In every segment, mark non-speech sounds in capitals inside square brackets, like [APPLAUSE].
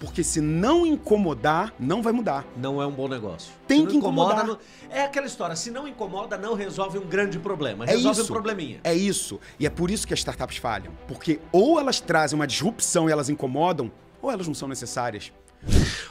Porque se não incomodar, não vai mudar. Não é um bom negócio. Tem que incomodar. Incomoda, não... É aquela história, se não incomoda, não resolve um grande problema. É resolve é um probleminha. É isso. E é por isso que as startups falham. Porque ou elas trazem uma disrupção e elas incomodam, ou elas não são necessárias.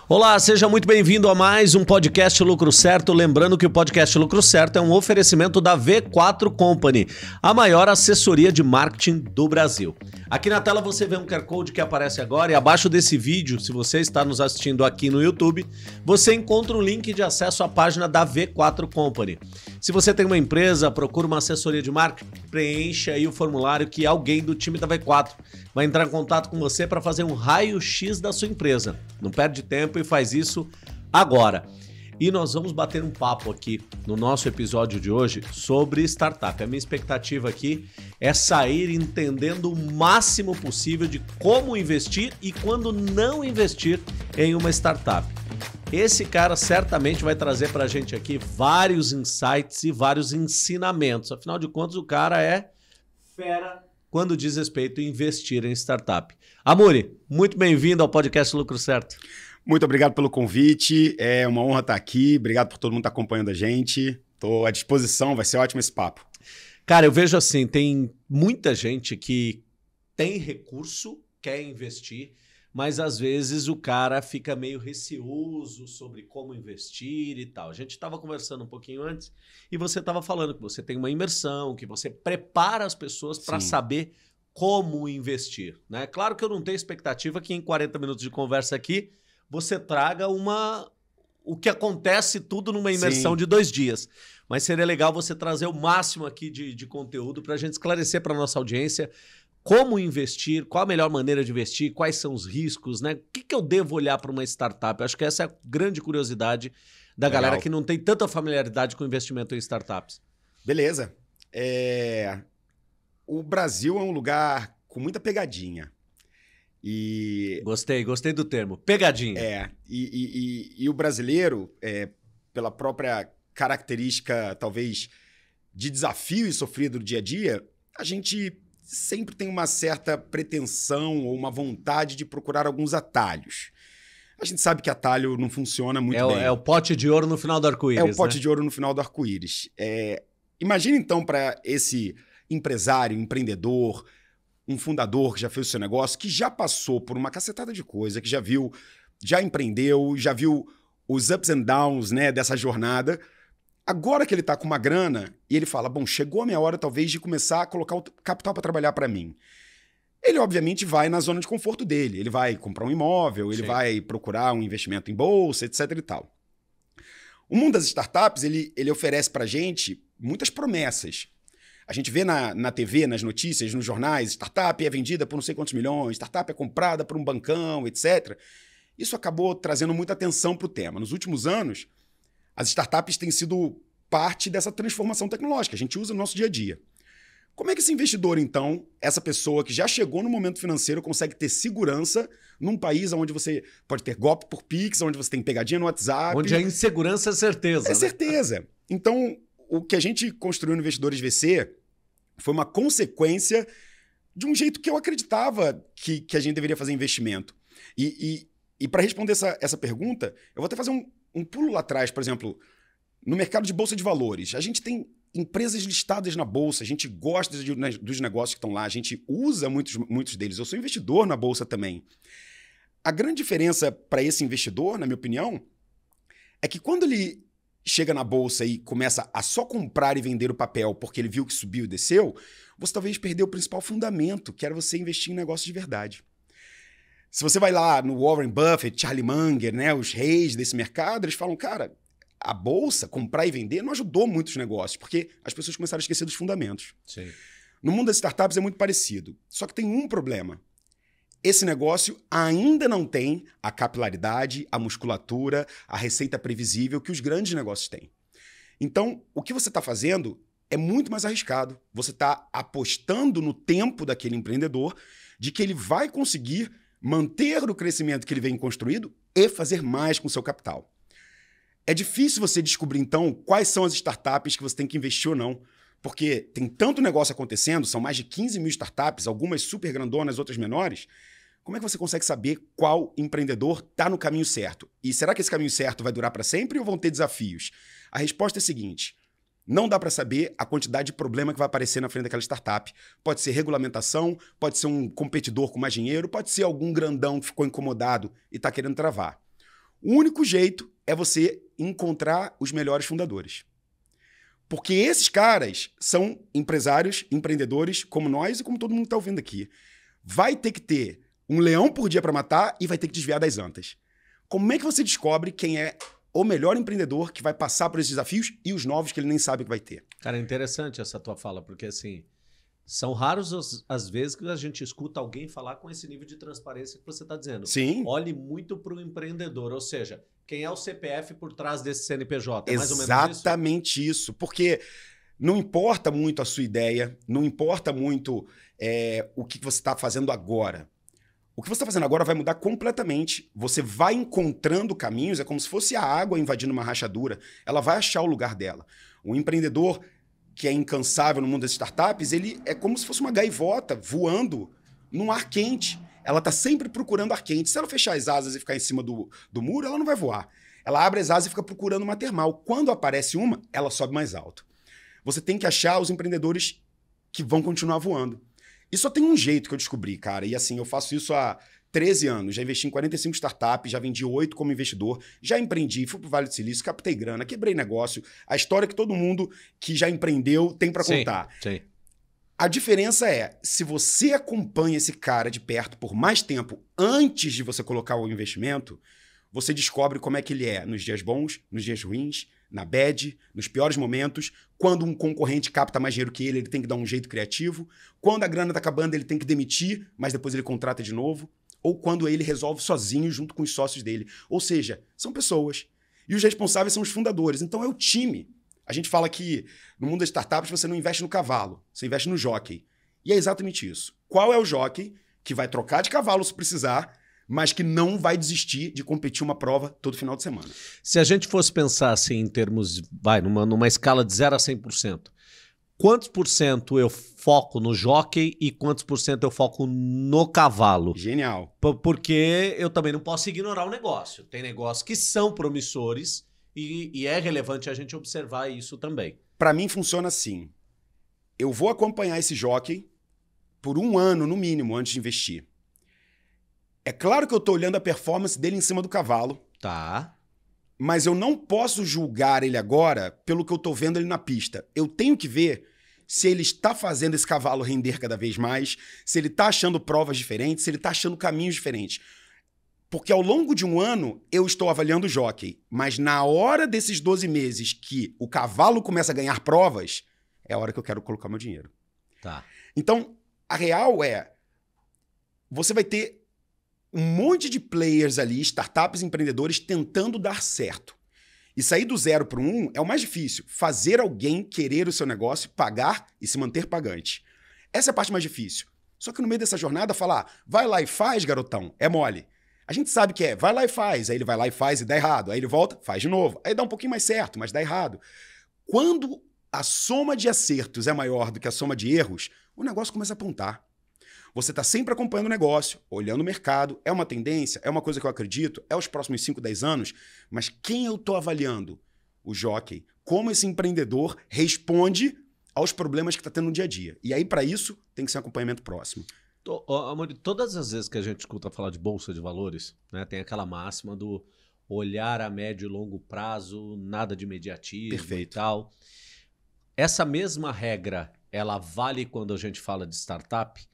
Olá, seja muito bem-vindo a mais um podcast Lucro Certo. Lembrando que o podcast Lucro Certo é um oferecimento da V4 Company, a maior assessoria de marketing do Brasil. Aqui na tela você vê um QR Code que aparece agora e abaixo desse vídeo, se você está nos assistindo aqui no YouTube, você encontra o link de acesso à página da V4 Company. Se você tem uma empresa, procura uma assessoria de marketing, preencha aí o formulário que alguém do time da V4 vai entrar em contato com você para fazer um raio-x da sua empresa. Não perde tempo e faz isso agora e nós vamos bater um papo aqui no nosso episódio de hoje sobre startup. A minha expectativa aqui é sair entendendo o máximo possível de como investir e quando não investir em uma startup. Esse cara certamente vai trazer para a gente aqui vários insights e vários ensinamentos. Afinal de contas, o cara é fera quando diz respeito a investir em startup. Amuri, muito bem-vindo ao podcast Lucro Certo. Muito obrigado pelo convite. É uma honra estar aqui. Obrigado por todo mundo estar acompanhando a gente. Estou à disposição, vai ser ótimo esse papo. Cara, eu vejo assim, tem muita gente que tem recurso, quer investir, mas às vezes o cara fica meio receoso sobre como investir e tal. A gente estava conversando um pouquinho antes e você estava falando que você tem uma imersão, que você prepara as pessoas para saber como investir. Né? Claro que eu não tenho expectativa que em 40 minutos de conversa aqui você traga uma o que acontece tudo numa imersão Sim. de dois dias. Mas seria legal você trazer o máximo aqui de, de conteúdo para a gente esclarecer para nossa audiência como investir, qual a melhor maneira de investir, quais são os riscos, né? O que, que eu devo olhar para uma startup? Eu acho que essa é a grande curiosidade da legal. galera que não tem tanta familiaridade com investimento em startups. Beleza. É... O Brasil é um lugar com muita pegadinha. E... Gostei, gostei do termo. Pegadinha. É. E, e, e, e o brasileiro, é, pela própria característica, talvez, de desafio e sofrido do dia a dia, a gente sempre tem uma certa pretensão ou uma vontade de procurar alguns atalhos. A gente sabe que atalho não funciona muito é bem. é o pote de ouro no final do arco-íris. É o pote né? de ouro no final do arco-íris. É... Imagina então para esse empresário, empreendedor, um fundador que já fez o seu negócio, que já passou por uma cacetada de coisa, que já viu, já empreendeu, já viu os ups and downs né, dessa jornada. Agora que ele está com uma grana e ele fala: bom, chegou a minha hora talvez de começar a colocar o capital para trabalhar para mim. Ele, obviamente, vai na zona de conforto dele. Ele vai comprar um imóvel, ele Sim. vai procurar um investimento em bolsa, etc. e tal. O mundo das startups ele, ele oferece para gente muitas promessas. A gente vê na, na TV, nas notícias, nos jornais, startup é vendida por não sei quantos milhões, startup é comprada por um bancão, etc. Isso acabou trazendo muita atenção para o tema. Nos últimos anos, as startups têm sido parte dessa transformação tecnológica, a gente usa no nosso dia a dia. Como é que esse investidor, então, essa pessoa que já chegou no momento financeiro, consegue ter segurança num país onde você pode ter golpe por Pix, onde você tem pegadinha no WhatsApp? Onde a insegurança é certeza. É né? certeza. Então, o que a gente construiu no Investidores VC foi uma consequência de um jeito que eu acreditava que, que a gente deveria fazer investimento. E, e, e para responder essa, essa pergunta, eu vou até fazer um, um pulo lá atrás, por exemplo, no mercado de bolsa de valores. A gente tem empresas listadas na bolsa, a gente gosta de, né, dos negócios que estão lá, a gente usa muitos, muitos deles. Eu sou investidor na bolsa também. A grande diferença para esse investidor, na minha opinião, é que quando ele chega na bolsa e começa a só comprar e vender o papel porque ele viu que subiu e desceu, você talvez perdeu o principal fundamento, que era você investir em negócios de verdade. Se você vai lá no Warren Buffett, Charlie Munger, né, os reis desse mercado, eles falam, cara, a bolsa, comprar e vender, não ajudou muitos negócios, porque as pessoas começaram a esquecer dos fundamentos. Sim. No mundo das startups é muito parecido, só que tem um problema. Esse negócio ainda não tem a capilaridade, a musculatura, a receita previsível que os grandes negócios têm. Então, o que você está fazendo é muito mais arriscado. Você está apostando no tempo daquele empreendedor de que ele vai conseguir manter o crescimento que ele vem construído e fazer mais com seu capital. É difícil você descobrir, então, quais são as startups que você tem que investir ou não, porque tem tanto negócio acontecendo, são mais de 15 mil startups, algumas super grandonas, outras menores. Como é que você consegue saber qual empreendedor está no caminho certo? E será que esse caminho certo vai durar para sempre ou vão ter desafios? A resposta é a seguinte: não dá para saber a quantidade de problema que vai aparecer na frente daquela startup. Pode ser regulamentação, pode ser um competidor com mais dinheiro, pode ser algum grandão que ficou incomodado e está querendo travar. O único jeito é você encontrar os melhores fundadores. Porque esses caras são empresários, empreendedores, como nós e como todo mundo que está ouvindo aqui. Vai ter que ter um leão por dia para matar e vai ter que desviar das antas. Como é que você descobre quem é o melhor empreendedor que vai passar por esses desafios e os novos que ele nem sabe que vai ter? Cara, é interessante essa tua fala, porque assim, são raros as, as vezes que a gente escuta alguém falar com esse nível de transparência que você está dizendo. Sim. Olhe muito para o empreendedor, ou seja, quem é o CPF por trás desse CNPJ. É Exatamente isso? isso? Porque não importa muito a sua ideia, não importa muito é, o que você está fazendo agora. O que você está fazendo agora vai mudar completamente. Você vai encontrando caminhos, é como se fosse a água invadindo uma rachadura. Ela vai achar o lugar dela. O empreendedor que é incansável no mundo das startups, ele é como se fosse uma gaivota voando num ar quente ela tá sempre procurando ar quente. Se ela fechar as asas e ficar em cima do, do muro, ela não vai voar. Ela abre as asas e fica procurando uma termal. Quando aparece uma, ela sobe mais alto. Você tem que achar os empreendedores que vão continuar voando. E só tem um jeito que eu descobri, cara. E assim, eu faço isso há 13 anos. Já investi em 45 startups, já vendi 8 como investidor, já empreendi, fui pro Vale do Silício, captei grana, quebrei negócio. A história que todo mundo que já empreendeu tem para contar. Sim, sim. A diferença é, se você acompanha esse cara de perto por mais tempo antes de você colocar o investimento, você descobre como é que ele é nos dias bons, nos dias ruins, na bad, nos piores momentos, quando um concorrente capta mais dinheiro que ele, ele tem que dar um jeito criativo, quando a grana tá acabando, ele tem que demitir, mas depois ele contrata de novo, ou quando ele resolve sozinho junto com os sócios dele. Ou seja, são pessoas. E os responsáveis são os fundadores. Então é o time. A gente fala que no mundo das startups você não investe no cavalo, você investe no jockey. E é exatamente isso. Qual é o jockey que vai trocar de cavalo se precisar, mas que não vai desistir de competir uma prova todo final de semana? Se a gente fosse pensar assim em termos, vai, numa, numa escala de 0 a 100%, quantos por cento eu foco no jockey e quantos por cento eu foco no cavalo. Genial. P porque eu também não posso ignorar o negócio. Tem negócios que são promissores e, e é relevante a gente observar isso também. Para mim funciona assim. Eu vou acompanhar esse jockey por um ano, no mínimo, antes de investir. É claro que eu estou olhando a performance dele em cima do cavalo. Tá. Mas eu não posso julgar ele agora pelo que eu estou vendo ele na pista. Eu tenho que ver se ele está fazendo esse cavalo render cada vez mais, se ele está achando provas diferentes, se ele está achando caminhos diferentes. Porque ao longo de um ano eu estou avaliando o jockey, mas na hora desses 12 meses que o cavalo começa a ganhar provas, é a hora que eu quero colocar meu dinheiro. Tá. Então, a real é você vai ter um monte de players ali, startups, empreendedores tentando dar certo. E sair do zero para um é o mais difícil. Fazer alguém querer o seu negócio, pagar e se manter pagante. Essa é a parte mais difícil. Só que no meio dessa jornada, falar, vai lá e faz, garotão, é mole. A gente sabe que é, vai lá e faz, aí ele vai lá e faz e dá errado, aí ele volta, faz de novo, aí dá um pouquinho mais certo, mas dá errado. Quando a soma de acertos é maior do que a soma de erros, o negócio começa a apontar. Você está sempre acompanhando o negócio, olhando o mercado, é uma tendência, é uma coisa que eu acredito, é os próximos 5, 10 anos, mas quem eu estou avaliando? O jockey. Como esse empreendedor responde aos problemas que está tendo no dia a dia. E aí, para isso, tem que ser um acompanhamento próximo. Amor, Todas as vezes que a gente escuta falar de bolsa de valores, né, tem aquela máxima do olhar a médio e longo prazo, nada de imediatismo Perfeito. e tal. Essa mesma regra, ela vale quando a gente fala de startup?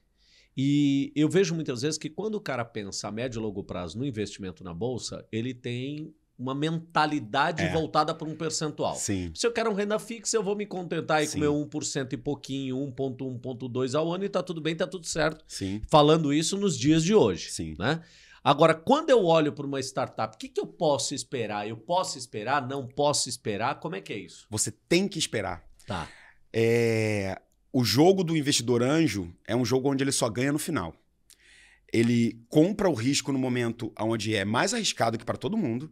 E eu vejo muitas vezes que quando o cara pensa a médio e longo prazo no investimento na bolsa, ele tem uma mentalidade é. voltada para um percentual. Sim. Se eu quero uma renda fixa, eu vou me contentar aí Sim. com meu 1% e pouquinho, 1.1.2 ao ano e tá tudo bem, tá tudo certo. Sim. Falando isso nos dias de hoje, Sim. né? Agora, quando eu olho para uma startup, o que, que eu posso esperar? Eu posso esperar? Não posso esperar? Como é que é isso? Você tem que esperar. Tá. É... O jogo do investidor anjo é um jogo onde ele só ganha no final. Ele compra o risco no momento onde é mais arriscado que para todo mundo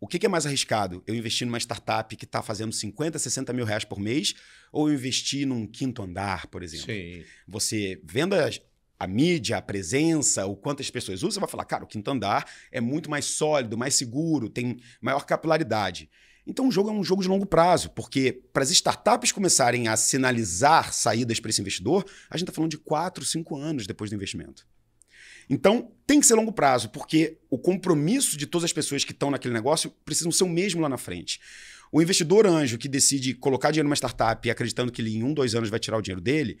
o que, que, é mais arriscado? Eu investir numa startup que está fazendo 50, 60 mil reais por mês ou investir num quinto andar, por exemplo? Sim. Você vendo as, a mídia, a presença, o quanto as pessoas usam, você vai falar, cara, o quinto andar é muito mais sólido, mais seguro, tem maior capilaridade. Então o jogo é um jogo de longo prazo, porque para as startups começarem a sinalizar saídas para esse investidor, a gente está falando de 4, 5 anos depois do investimento. Então, tem que ser longo prazo, porque o compromisso de todas as pessoas que estão naquele negócio precisam ser o mesmo lá na frente. O investidor anjo que decide colocar dinheiro numa startup acreditando que ele em um, dois anos vai tirar o dinheiro dele,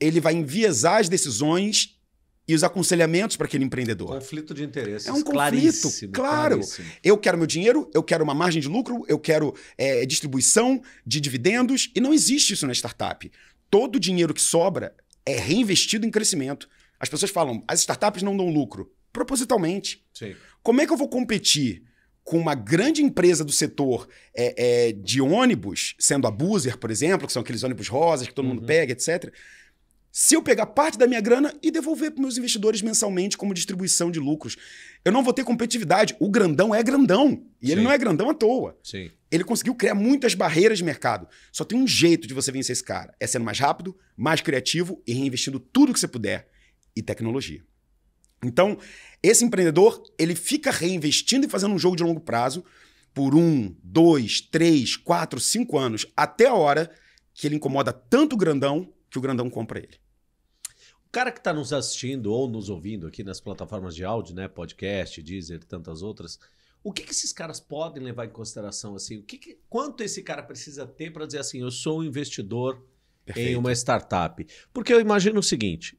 ele vai enviesar as decisões e os aconselhamentos para aquele empreendedor. Conflito então, é de interesses. É um conflito, claro. Claríssimo. Eu quero meu dinheiro, eu quero uma margem de lucro, eu quero é, distribuição de dividendos, e não existe isso na startup. Todo o dinheiro que sobra é reinvestido em crescimento. As pessoas falam, as startups não dão lucro. Propositalmente. Sim. Como é que eu vou competir com uma grande empresa do setor é, é, de ônibus, sendo a Buser, por exemplo, que são aqueles ônibus rosas que todo uhum. mundo pega, etc., se eu pegar parte da minha grana e devolver para meus investidores mensalmente como distribuição de lucros. Eu não vou ter competitividade. O grandão é grandão. E Sim. ele não é grandão à toa. Sim. Ele conseguiu criar muitas barreiras de mercado. Só tem um jeito de você vencer esse cara: é sendo mais rápido, mais criativo e reinvestindo tudo que você puder e tecnologia. Então, esse empreendedor, ele fica reinvestindo e fazendo um jogo de longo prazo por um, dois, três, quatro, cinco anos, até a hora que ele incomoda tanto o grandão que o grandão compra ele. O cara que está nos assistindo ou nos ouvindo aqui nas plataformas de áudio, né, podcast, Deezer e tantas outras, o que, que esses caras podem levar em consideração assim? O que, que quanto esse cara precisa ter para dizer assim, eu sou um investidor Perfeito. em uma startup? Porque eu imagino o seguinte,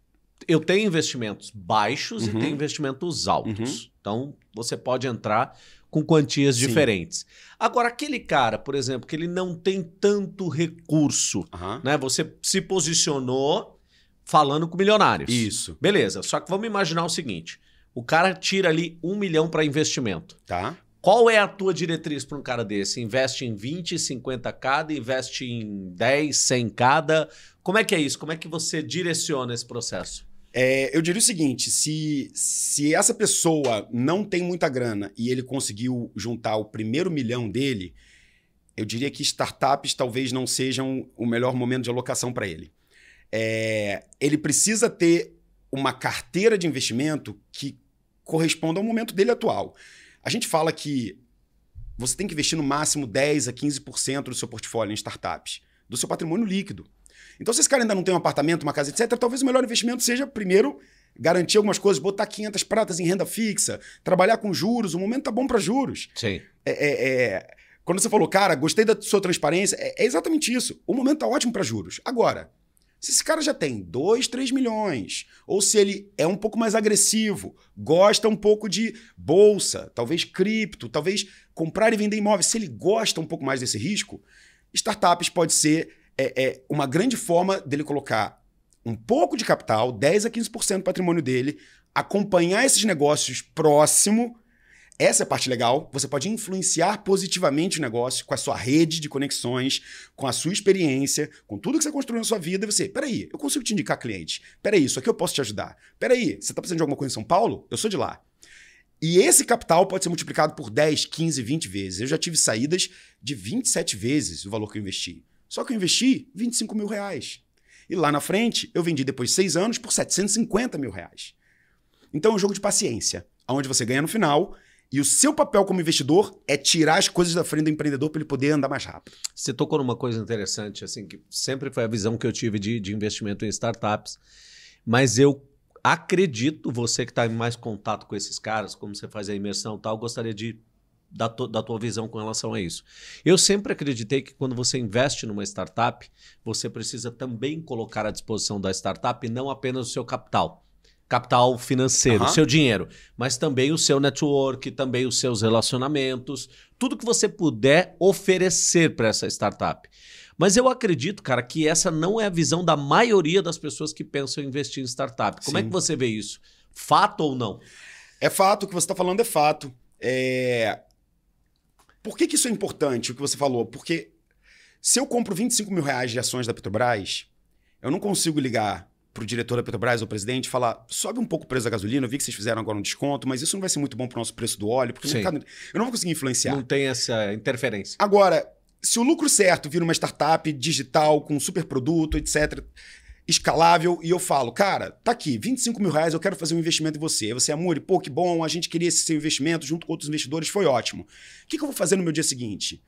eu tenho investimentos baixos uhum. e tenho investimentos altos. Uhum. Então, você pode entrar com quantias Sim. diferentes. Agora, aquele cara, por exemplo, que ele não tem tanto recurso, uhum. né? Você se posicionou falando com milionários. Isso. Beleza. Só que vamos imaginar o seguinte: o cara tira ali um milhão para investimento. Tá. Qual é a tua diretriz para um cara desse? Investe em 20, 50 cada, investe em 10, 100 cada? Como é que é isso? Como é que você direciona esse processo? É, eu diria o seguinte: se, se essa pessoa não tem muita grana e ele conseguiu juntar o primeiro milhão dele, eu diria que startups talvez não sejam o melhor momento de alocação para ele. É, ele precisa ter uma carteira de investimento que corresponda ao momento dele atual. A gente fala que você tem que investir no máximo 10 a 15% do seu portfólio em startups, do seu patrimônio líquido. Então, se esse cara ainda não tem um apartamento, uma casa, etc., talvez o melhor investimento seja, primeiro, garantir algumas coisas, botar 500 pratas em renda fixa, trabalhar com juros. O momento tá bom para juros. Sim. É, é, é... Quando você falou, cara, gostei da sua transparência, é, é exatamente isso. O momento tá ótimo para juros. Agora, se esse cara já tem 2, 3 milhões, ou se ele é um pouco mais agressivo, gosta um pouco de bolsa, talvez cripto, talvez comprar e vender imóveis, se ele gosta um pouco mais desse risco, startups pode ser é, é uma grande forma dele colocar um pouco de capital, 10 a 15% do patrimônio dele, acompanhar esses negócios próximo essa é a parte legal. Você pode influenciar positivamente o negócio com a sua rede de conexões, com a sua experiência, com tudo que você construiu na sua vida. Você, peraí, eu consigo te indicar cliente. Peraí, isso aqui eu posso te ajudar. Peraí, você está precisando de alguma coisa em São Paulo? Eu sou de lá. E esse capital pode ser multiplicado por 10, 15, 20 vezes. Eu já tive saídas de 27 vezes o valor que eu investi. Só que eu investi 25 mil reais. E lá na frente, eu vendi depois de seis anos por 750 mil reais. Então é um jogo de paciência, onde você ganha no final e o seu papel como investidor é tirar as coisas da frente do empreendedor para ele poder andar mais rápido. Você tocou numa coisa interessante, assim, que sempre foi a visão que eu tive de, de investimento em startups. Mas eu acredito, você que está em mais contato com esses caras, como você faz a imersão e tal, gostaria de da, tu, da, tua visão com relação a isso. Eu sempre acreditei que quando você investe numa startup, você precisa também colocar à disposição da startup não apenas o seu capital capital financeiro, seu dinheiro, mas também o seu network, também os seus relacionamentos, tudo que você puder oferecer para essa startup. Mas eu acredito, cara, que essa não é a visão da maioria das pessoas que pensam em investir em startup. Como Sim. é que você vê isso? Fato ou não? É fato, o que você está falando é fato. É... Por que, que isso é importante, o que você falou? Porque se eu compro 25 mil reais de ações da Petrobras, eu não consigo ligar para o diretor da Petrobras ou presidente falar: sobe um pouco o preço da gasolina, eu vi que vocês fizeram agora um desconto, mas isso não vai ser muito bom para o nosso preço do óleo, porque o mercado. Tá, eu não vou conseguir influenciar. Não tem essa interferência. Agora, se o lucro certo vira uma startup digital com um super produto, etc., escalável, e eu falo, cara, tá aqui, 25 mil reais, eu quero fazer um investimento em você. Você você, é amor, pô, que bom, a gente queria esse seu investimento junto com outros investidores, foi ótimo. O que, que eu vou fazer no meu dia seguinte?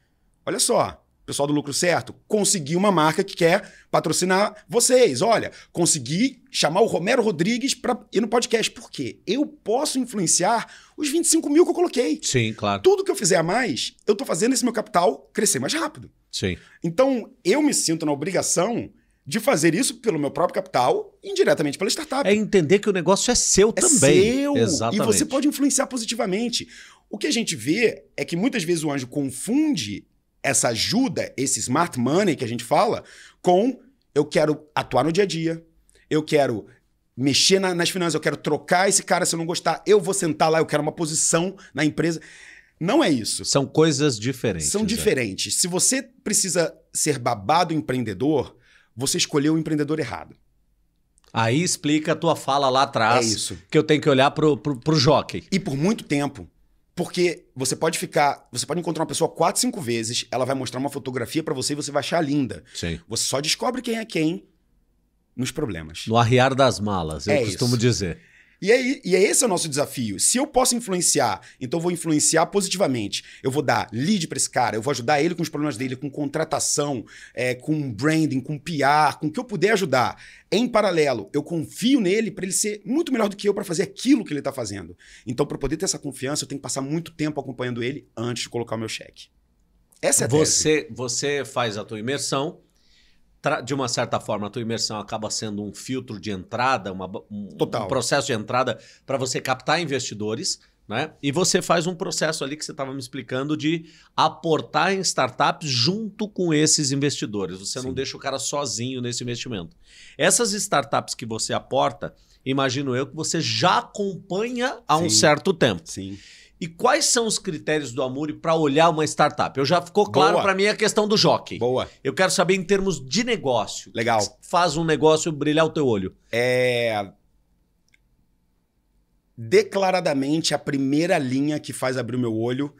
Olha só, pessoal do Lucro Certo, consegui uma marca que quer patrocinar vocês. Olha, consegui chamar o Romero Rodrigues para ir no podcast. Por quê? Eu posso influenciar os 25 mil que eu coloquei. Sim, claro. Tudo que eu fizer a mais, eu estou fazendo esse meu capital crescer mais rápido. Sim. Então, eu me sinto na obrigação de fazer isso pelo meu próprio capital, indiretamente pela startup. É entender que o negócio é seu é também. Seu. Exatamente. E você pode influenciar positivamente. O que a gente vê é que muitas vezes o anjo confunde essa ajuda, esse smart money que a gente fala, com eu quero atuar no dia a dia, eu quero mexer na, nas finanças, eu quero trocar esse cara se eu não gostar, eu vou sentar lá, eu quero uma posição na empresa. Não é isso. São coisas diferentes. São né? diferentes. É. Se você precisa ser babado empreendedor, você escolheu o empreendedor errado. Aí explica a tua fala lá atrás. É isso. Que eu tenho que olhar pro, pro, pro jockey. E por muito tempo, porque você pode ficar, você pode encontrar uma pessoa quatro, cinco vezes, ela vai mostrar uma fotografia para você e você vai achar linda. Sim. Você só descobre quem é quem nos problemas. No arriar das malas, eu é costumo isso. dizer. E é, e é esse é o nosso desafio. Se eu posso influenciar, então eu vou influenciar positivamente. Eu vou dar lead para esse cara, eu vou ajudar ele com os problemas dele, com contratação, é, com branding, com PR, com o que eu puder ajudar. Em paralelo, eu confio nele para ele ser muito melhor do que eu para fazer aquilo que ele está fazendo. Então, para poder ter essa confiança, eu tenho que passar muito tempo acompanhando ele antes de colocar o meu cheque. Essa é a você, tese. Você faz a tua imersão de uma certa forma, a tua imersão acaba sendo um filtro de entrada, uma, um, um processo de entrada para você captar investidores, né? E você faz um processo ali que você estava me explicando de aportar em startups junto com esses investidores. Você Sim. não deixa o cara sozinho nesse investimento. Essas startups que você aporta, imagino eu que você já acompanha há Sim. um certo tempo. Sim. E quais são os critérios do Amuri para olhar uma startup? Eu já ficou claro para mim a questão do jockey. Boa. Eu quero saber em termos de negócio. Legal. Faz um negócio brilhar o teu olho. É declaradamente a primeira linha que faz abrir o meu olho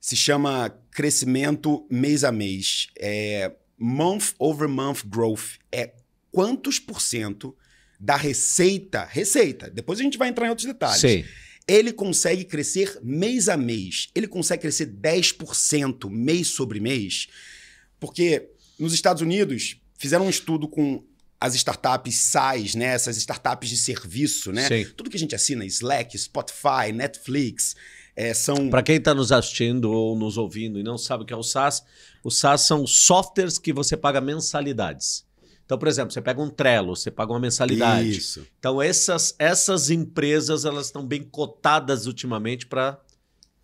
se chama crescimento mês a mês. É month over month growth. É quantos por cento da receita, receita, depois a gente vai entrar em outros detalhes. Sim ele consegue crescer mês a mês. Ele consegue crescer 10% mês sobre mês. Porque nos Estados Unidos fizeram um estudo com as startups SaaS, né? Essas startups de serviço, né? Sim. Tudo que a gente assina, Slack, Spotify, Netflix, é, são... Para quem está nos assistindo ou nos ouvindo e não sabe o que é o SaaS, o SaaS são softwares que você paga mensalidades. Então, por exemplo, você pega um Trello, você paga uma mensalidade. Isso. Então, essas, essas empresas elas estão bem cotadas ultimamente para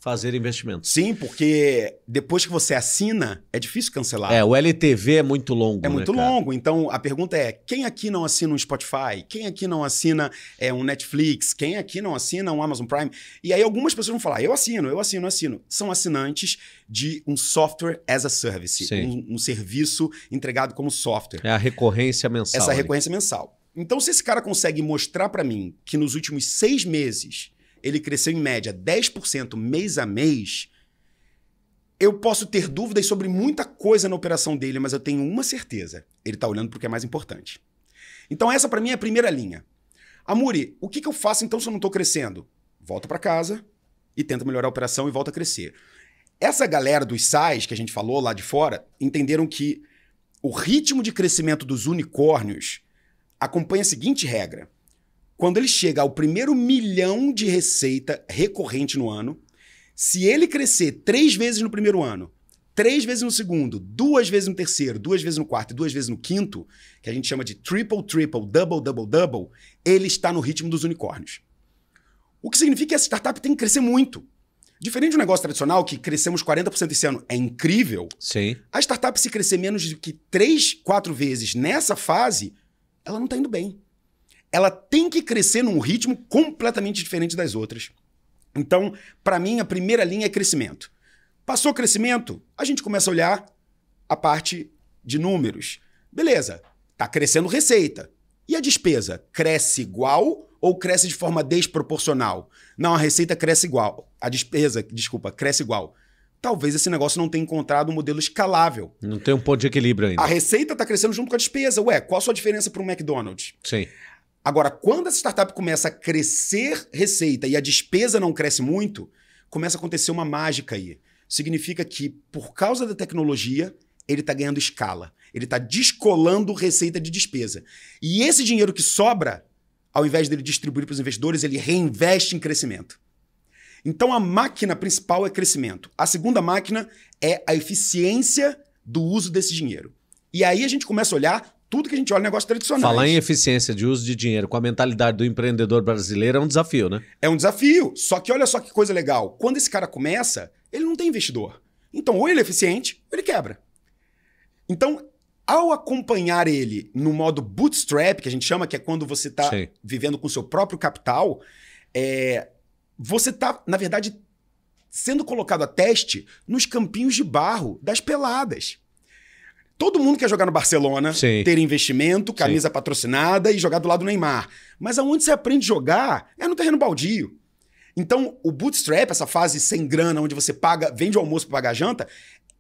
fazer investimentos. Sim, porque depois que você assina, é difícil cancelar. É, o LTV é muito longo. É né, muito longo. Então a pergunta é: quem aqui não assina um Spotify? Quem aqui não assina é, um Netflix? Quem aqui não assina um Amazon Prime? E aí algumas pessoas vão falar: eu assino, eu assino, eu assino. São assinantes de um software as a service, um, um, serviço entregado como software. É a recorrência mensal. Essa ali. recorrência mensal. Então, se esse cara consegue mostrar para mim que nos últimos seis meses ele cresceu em média 10% mês a mês, eu posso ter dúvidas sobre muita coisa na operação dele, mas eu tenho uma certeza: ele está olhando para o que é mais importante. Então, essa para mim é a primeira linha. Amuri, o que, que eu faço então se eu não estou crescendo? Volta para casa e tenta melhorar a operação e volta a crescer. Essa galera dos SAIs que a gente falou lá de fora entenderam que o ritmo de crescimento dos unicórnios acompanha a seguinte regra: quando ele chega ao primeiro milhão de receita recorrente no ano, se ele crescer três vezes no primeiro ano, três vezes no segundo, duas vezes no terceiro, duas vezes no quarto e duas vezes no quinto, que a gente chama de triple, triple, double, double, double, ele está no ritmo dos unicórnios. O que significa que essa startup tem que crescer muito. Diferente de um negócio tradicional que crescemos 40% esse ano, é incrível. Sim. A startup, se crescer menos do que três, quatro vezes nessa fase, ela não está indo bem ela tem que crescer num ritmo completamente diferente das outras. Então, para mim, a primeira linha é crescimento. Passou o crescimento, a gente começa a olhar a parte de números. Beleza, está crescendo receita. E a despesa? Cresce igual ou cresce de forma desproporcional? Não, a receita cresce igual. A despesa, desculpa, cresce igual. Talvez esse negócio não tenha encontrado um modelo escalável. Não tem um ponto de equilíbrio ainda. A receita está crescendo junto com a despesa. Ué, qual a sua diferença para um McDonald's? Sim. Agora, quando essa startup começa a crescer receita e a despesa não cresce muito, começa a acontecer uma mágica aí. Significa que, por causa da tecnologia, ele está ganhando escala. Ele está descolando receita de despesa. E esse dinheiro que sobra, ao invés dele distribuir para os investidores, ele reinveste em crescimento. Então, a máquina principal é crescimento. A segunda máquina é a eficiência do uso desse dinheiro. E aí a gente começa a olhar tudo que a gente olha é negócio tradicional. Falar é em eficiência de uso de dinheiro com a mentalidade do empreendedor brasileiro é um desafio, né? É um desafio. Só que olha só que coisa legal. Quando esse cara começa, ele não tem investidor. Então, ou ele é eficiente, ou ele quebra. Então, ao acompanhar ele no modo bootstrap, que a gente chama, que é quando você está vivendo com o seu próprio capital, é, você está, na verdade, sendo colocado a teste nos campinhos de barro das peladas. Todo mundo quer jogar no Barcelona, Sim. ter investimento, camisa Sim. patrocinada e jogar do lado do Neymar. Mas aonde você aprende a jogar é no terreno baldio. Então, o bootstrap, essa fase sem grana, onde você paga, vende o almoço para pagar a janta,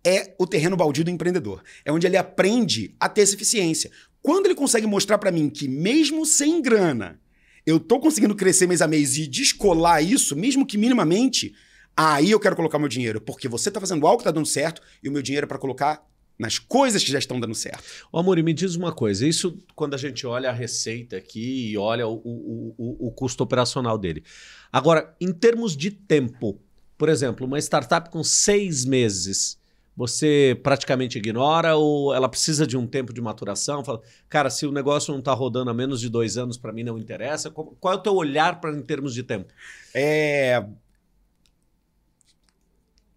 é o terreno baldio do empreendedor. É onde ele aprende a ter essa eficiência. Quando ele consegue mostrar para mim que mesmo sem grana, eu tô conseguindo crescer mês a mês e descolar isso, mesmo que minimamente, aí eu quero colocar meu dinheiro, porque você tá fazendo algo que tá dando certo e o meu dinheiro é para colocar nas coisas que já estão dando certo. Ô, Amor, me diz uma coisa: isso quando a gente olha a receita aqui e olha o, o, o, o custo operacional dele. Agora, em termos de tempo, por exemplo, uma startup com seis meses, você praticamente ignora ou ela precisa de um tempo de maturação? Fala, cara, se o negócio não está rodando há menos de dois anos, para mim não interessa. Qual é o teu olhar pra, em termos de tempo? É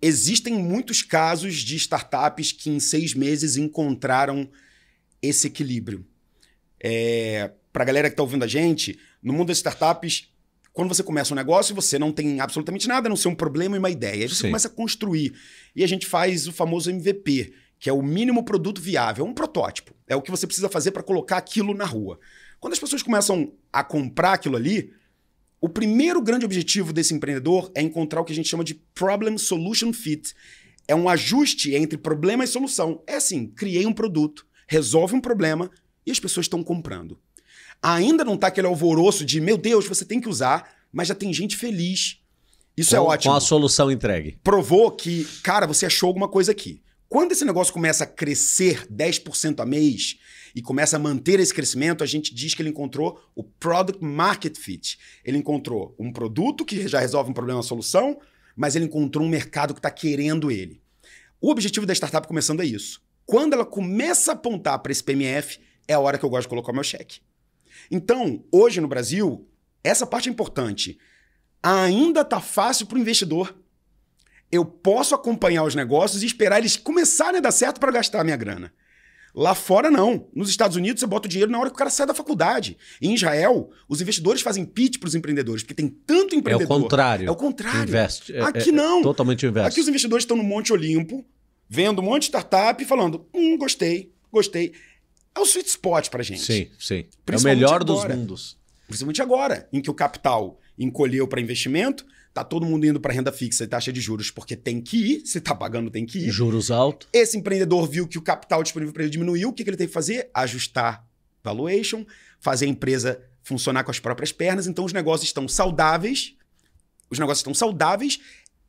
Existem muitos casos de startups que em seis meses encontraram esse equilíbrio. É, Para a galera que está ouvindo a gente, no mundo das startups, quando você começa um negócio, você não tem absolutamente nada, a não ser um problema e uma ideia. Aí você Sim. começa a construir. E a gente faz o famoso MVP, que é o mínimo produto viável, é um protótipo. É o que você precisa fazer para colocar aquilo na rua. Quando as pessoas começam a comprar aquilo ali, o primeiro grande objetivo desse empreendedor é encontrar o que a gente chama de problem solution fit. É um ajuste entre problema e solução. É assim, criei um produto, resolve um problema e as pessoas estão comprando. Ainda não está aquele alvoroço de, meu Deus, você tem que usar, mas já tem gente feliz. Isso é com, é ótimo. Com a solução entregue. Provou que, cara, você achou alguma coisa aqui. Quando esse negócio começa a crescer 10% a mês, e começa a manter esse crescimento, a gente diz que ele encontrou o product market fit. Ele encontrou um produto que já resolve um problema, uma solução, mas ele encontrou um mercado que está querendo ele. O objetivo da startup começando é isso. Quando ela começa a apontar para esse PMF, é a hora que eu gosto de colocar meu cheque. Então, hoje no Brasil, essa parte é importante. Ainda tá fácil para o investidor. Eu posso acompanhar os negócios e esperar eles começarem a dar certo para gastar a minha grana. Lá fora, não. Nos Estados Unidos, você bota o dinheiro na hora que o cara sai da faculdade. Em Israel, os investidores fazem pitch para os empreendedores, porque tem tanto empreendedor. É o contrário. É o contrário. Investe. É, Aqui é, é não. É totalmente investe. Aqui os investidores estão no Monte Olimpo, vendo um monte de startup e falando: hum, gostei, gostei. É o sweet spot para gente. Sim, sim. É o melhor agora, dos mundos. Principalmente agora, em que o capital encolheu para investimento Tá todo mundo indo para renda fixa e taxa de juros, porque tem que ir, se tá pagando tem que ir. Juros altos. Esse empreendedor viu que o capital disponível para ele diminuiu, o que, que ele tem que fazer? Ajustar valuation, fazer a empresa funcionar com as próprias pernas. Então os negócios estão saudáveis, os negócios estão saudáveis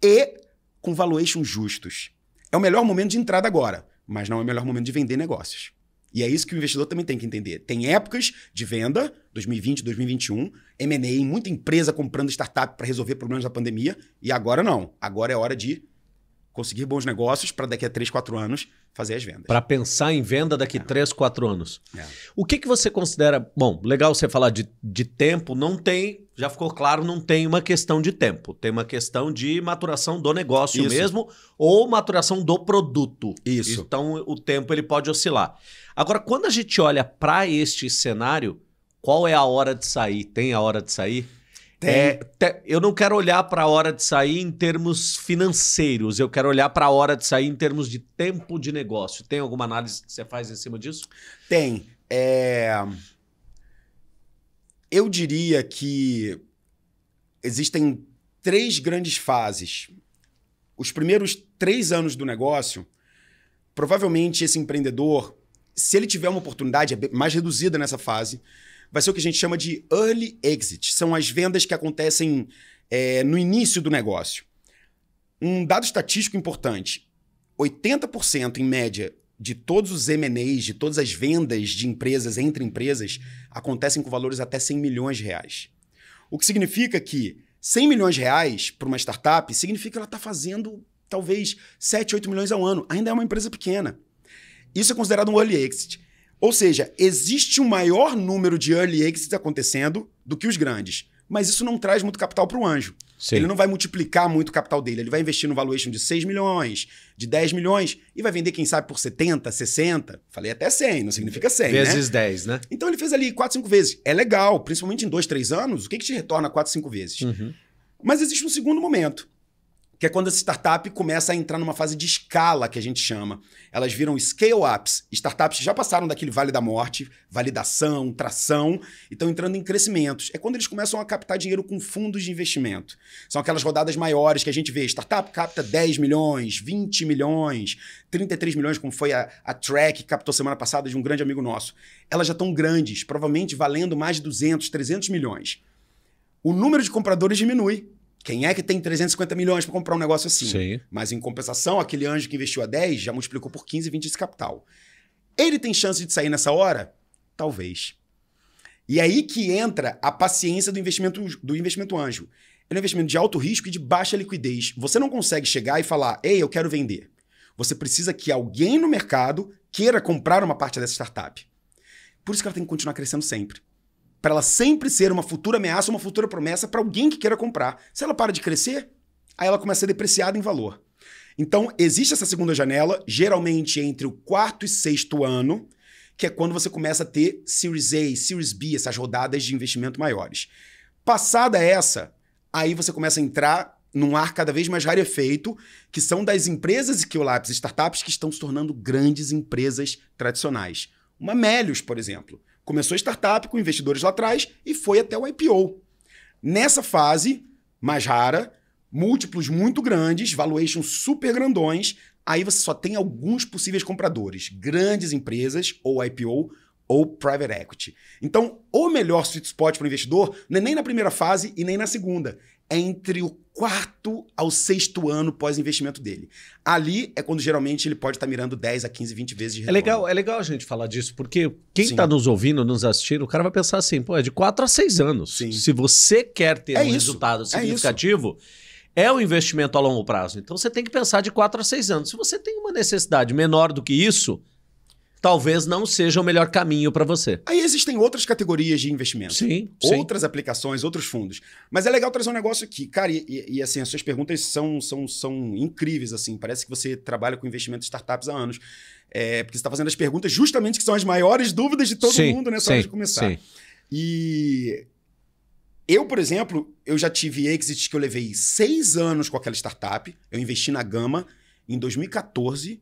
e com valuation justos. É o melhor momento de entrada agora, mas não é o melhor momento de vender negócios. E é isso que o investidor também tem que entender. Tem épocas de venda, 2020, 2021, M&A, muita empresa comprando startup para resolver problemas da pandemia, e agora não. Agora é hora de conseguir bons negócios para daqui a 3, 4 anos fazer as vendas. Para pensar em venda daqui a é. 3, 4 anos. É. O que, que você considera... Bom, legal você falar de, de tempo, não tem... Já ficou claro, não tem uma questão de tempo. Tem uma questão de maturação do negócio Isso. mesmo ou maturação do produto. Isso. Então, o tempo ele pode oscilar. Agora, quando a gente olha para este cenário qual é a hora de sair? Tem a hora de sair? Tem. É, te, eu não quero olhar para a hora de sair em termos financeiros, eu quero olhar para a hora de sair em termos de tempo de negócio. Tem alguma análise que você faz em cima disso? Tem. É... Eu diria que existem três grandes fases. Os primeiros três anos do negócio, provavelmente esse empreendedor, se ele tiver uma oportunidade, é mais reduzida nessa fase, vai ser o que a gente chama de early exit. São as vendas que acontecem é, no início do negócio. Um dado estatístico importante: 80% em média de todos os MNEs, de todas as vendas de empresas entre empresas, acontecem com valores até 100 milhões de reais. O que significa que 100 milhões de reais para uma startup significa que ela está fazendo talvez 7, 8 milhões ao ano. Ainda é uma empresa pequena. Isso é considerado um early exit. Ou seja, existe um maior número de early exits acontecendo do que os grandes. Mas isso não traz muito capital para o anjo. Sim. Ele não vai multiplicar muito o capital dele. Ele vai investir no valuation de 6 milhões, de 10 milhões e vai vender, quem sabe, por 70, 60. Falei até 100, não significa 100. Né? Vezes né? 10, né? Então ele fez ali 4, 5 vezes. É legal, principalmente em 2, 3 anos. O que, que te retorna 4, 5 vezes? Uhum. Mas existe um segundo momento que é quando a startup começa a entrar numa fase de escala, que a gente chama. Elas viram scale-ups, startups que já passaram daquele vale da morte, validação, tração, e estão entrando em crescimentos. É quando eles começam a captar dinheiro com fundos de investimento. São aquelas rodadas maiores que a gente vê, startup capta 10 milhões, 20 milhões, 33 milhões, como foi a, a Track que captou semana passada de um grande amigo nosso. Elas já estão grandes, provavelmente valendo mais de 200, 300 milhões. O número de compradores diminui, quem é que tem 350 milhões para comprar um negócio assim? Sim. Mas em compensação, aquele anjo que investiu a 10 já multiplicou por 15, 20 esse capital. Ele tem chance de sair nessa hora? Talvez. E é aí que entra a paciência do investimento, do investimento anjo. é um investimento de alto risco e de baixa liquidez. Você não consegue chegar e falar, ei, eu quero vender. Você precisa que alguém no mercado queira comprar uma parte dessa startup. Por isso que ela tem que continuar crescendo sempre para ela sempre ser uma futura ameaça, uma futura promessa para alguém que queira comprar. Se ela para de crescer, aí ela começa a ser depreciada em valor. Então, existe essa segunda janela, geralmente entre o quarto e sexto ano, que é quando você começa a ter Series A, Series B, essas rodadas de investimento maiores. Passada essa, aí você começa a entrar num ar cada vez mais rarefeito, que são das empresas e que startups que estão se tornando grandes empresas tradicionais. Uma Melios, por exemplo. Começou startup com investidores lá atrás e foi até o IPO. Nessa fase, mais rara, múltiplos muito grandes, valuations super grandões, aí você só tem alguns possíveis compradores, grandes empresas ou IPO ou private equity. Então, o melhor sweet spot para o investidor não é nem na primeira fase e nem na segunda, entre o quarto ao sexto ano pós-investimento dele. Ali é quando geralmente ele pode estar tá mirando 10 a 15, 20 vezes de retorno. É legal, é legal a gente falar disso, porque quem está nos ouvindo, nos assistindo, o cara vai pensar assim, pô, é de 4 a 6 anos. Sim. Se você quer ter é um isso. resultado é significativo, é, é um investimento a longo prazo. Então você tem que pensar de 4 a 6 anos. Se você tem uma necessidade menor do que isso, talvez não seja o melhor caminho para você. Aí existem outras categorias de investimento. Sim. Outras sim. aplicações, outros fundos. Mas é legal trazer um negócio aqui. Cara, e, e, e, assim, as suas perguntas são, são, são incríveis, assim. Parece que você trabalha com investimento em startups há anos. É, porque você está fazendo as perguntas justamente que são as maiores dúvidas de todo sim, mundo né? sim, hora de começar. Sim. E eu, por exemplo, eu já tive exits que eu levei seis anos com aquela startup. Eu investi na Gama em 2014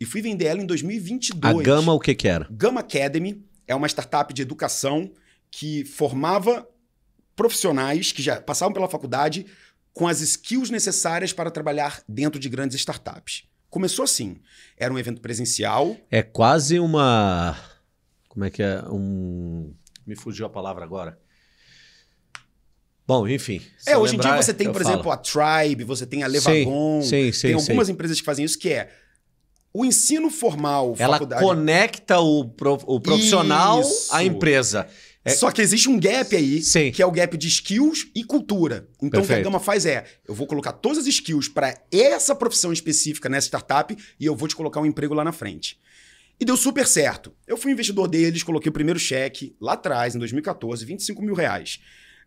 e fui vender ela em 2022. A Gama, o que que era? Gama Academy é uma startup de educação que formava profissionais que já passavam pela faculdade com as skills necessárias para trabalhar dentro de grandes startups. Começou assim. Era um evento presencial. É quase uma. Como é que é? Um. Me fugiu a palavra agora. Bom, enfim. É, hoje lembrar, em dia você tem, por falo. exemplo, a Tribe, você tem a Levagon, sim, sim, sim, tem algumas empresas que fazem isso, que é o ensino formal, ela faculdade... conecta o, prof, o profissional Isso. à empresa. É... Só que existe um gap aí, Sim. que é o gap de skills e cultura. Então Perfeito. o que a Gama faz é, eu vou colocar todas as skills para essa profissão específica nessa startup e eu vou te colocar um emprego lá na frente. E deu super certo. Eu fui investidor deles, coloquei o primeiro cheque lá atrás, em 2014, 25 mil reais.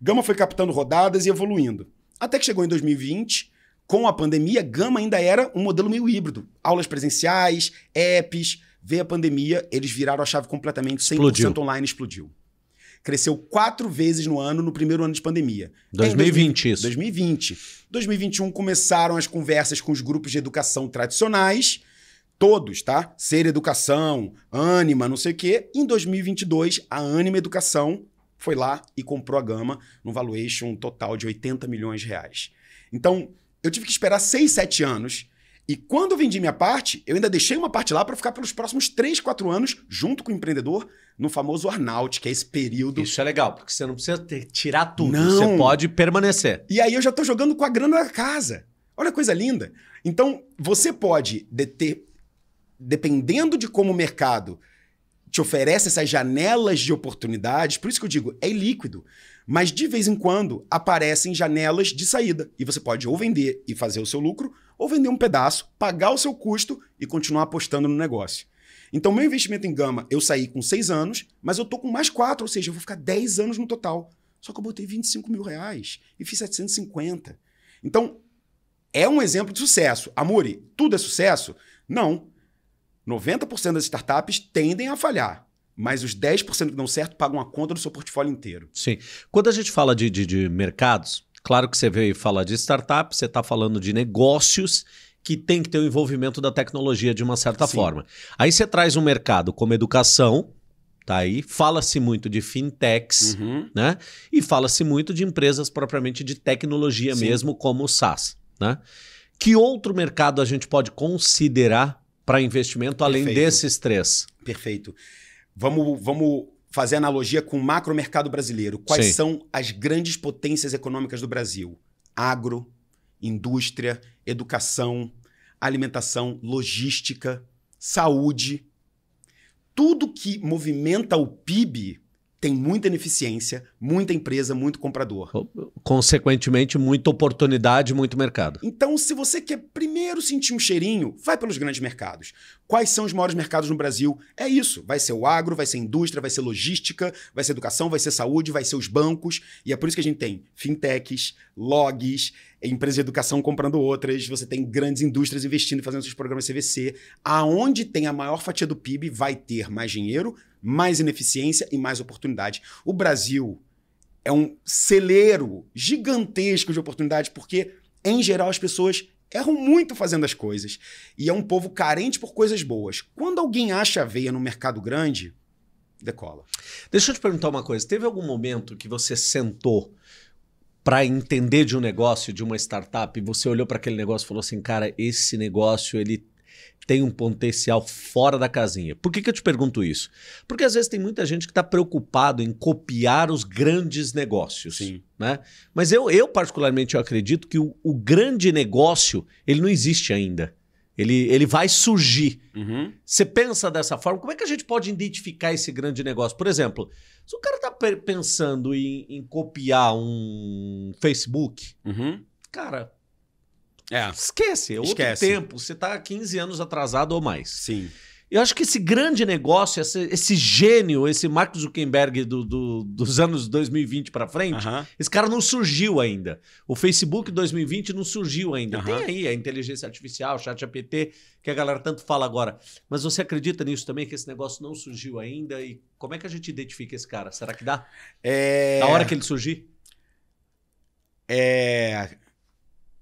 Gama foi captando rodadas e evoluindo. Até que chegou em 2020, com a pandemia, Gama ainda era um modelo meio híbrido. Aulas presenciais, apps. Veio a pandemia, eles viraram a chave completamente, 100% explodiu. online explodiu. Cresceu quatro vezes no ano, no primeiro ano de pandemia. 2020, é, isso. 2020. 2021 começaram as conversas com os grupos de educação tradicionais, todos, tá? Ser Educação, Anima, não sei o quê. Em 2022, a Anima Educação foi lá e comprou a Gama num valuation total de 80 milhões de reais. Então, eu tive que esperar 6, 7 anos. E quando eu vendi minha parte, eu ainda deixei uma parte lá para ficar pelos próximos 3, 4 anos junto com o empreendedor no famoso Arnaut, que é esse período. Isso é legal, porque você não precisa ter, tirar tudo, não. você pode permanecer. E aí eu já estou jogando com a grana da casa. Olha a coisa linda. Então, você pode deter, dependendo de como o mercado te oferece essas janelas de oportunidades, por isso que eu digo, é líquido. Mas de vez em quando aparecem janelas de saída e você pode ou vender e fazer o seu lucro, ou vender um pedaço, pagar o seu custo e continuar apostando no negócio. Então, meu investimento em Gama, eu saí com seis anos, mas eu tô com mais quatro, ou seja, eu vou ficar 10 anos no total. Só que eu botei 25 mil reais e fiz 750. Então, é um exemplo de sucesso. Amore, tudo é sucesso? Não. 90% das startups tendem a falhar. Mas os 10% que dão certo pagam a conta do seu portfólio inteiro. Sim. Quando a gente fala de, de, de mercados, claro que você veio falar de startup, você está falando de negócios que tem que ter o envolvimento da tecnologia de uma certa Sim. forma. Aí você traz um mercado como educação, tá aí, fala-se muito de fintechs, uhum. né? E fala-se muito de empresas propriamente de tecnologia Sim. mesmo, como o SaaS, né? Que outro mercado a gente pode considerar para investimento além Perfeito. desses três? Perfeito. Vamos, vamos fazer analogia com o macromercado brasileiro. Quais Sim. são as grandes potências econômicas do Brasil? Agro, indústria, educação, alimentação, logística, saúde. Tudo que movimenta o PIB tem muita ineficiência, muita empresa, muito comprador. Consequentemente, muita oportunidade, muito mercado. Então, se você quer primeiro sentir um cheirinho, vai pelos grandes mercados. Quais são os maiores mercados no Brasil? É isso. Vai ser o agro, vai ser indústria, vai ser logística, vai ser educação, vai ser saúde, vai ser os bancos. E é por isso que a gente tem fintechs, logs, é empresas de educação comprando outras, você tem grandes indústrias investindo e fazendo seus programas CVC. Aonde tem a maior fatia do PIB, vai ter mais dinheiro, mais ineficiência e mais oportunidade. O Brasil é um celeiro gigantesco de oportunidade, porque, em geral, as pessoas erram muito fazendo as coisas. E é um povo carente por coisas boas. Quando alguém acha a veia no mercado grande, decola. Deixa eu te perguntar uma coisa. Teve algum momento que você sentou para entender de um negócio, de uma startup, você olhou para aquele negócio e falou assim, cara, esse negócio ele tem um potencial fora da casinha. Por que, que eu te pergunto isso? Porque às vezes tem muita gente que está preocupado em copiar os grandes negócios. Sim. Né? Mas eu, eu particularmente, eu acredito que o, o grande negócio ele não existe ainda. Ele, ele vai surgir. Uhum. Você pensa dessa forma, como é que a gente pode identificar esse grande negócio? Por exemplo, se o cara tá pensando em, em copiar um Facebook, uhum. cara, é. esquece. É outro esquece. tempo. Você tá 15 anos atrasado ou mais. Sim. Eu acho que esse grande negócio, esse, esse gênio, esse Mark Zuckerberg do, do, dos anos 2020 para frente, esse cara não surgiu ainda. O Facebook 2020 não surgiu ainda. Tem aí a inteligência artificial, o chat APT, que a galera tanto fala agora. Mas você acredita nisso também, que esse negócio não surgiu ainda? E como é que a gente identifica esse cara? Será que dá? É... Na hora que ele surgir? É...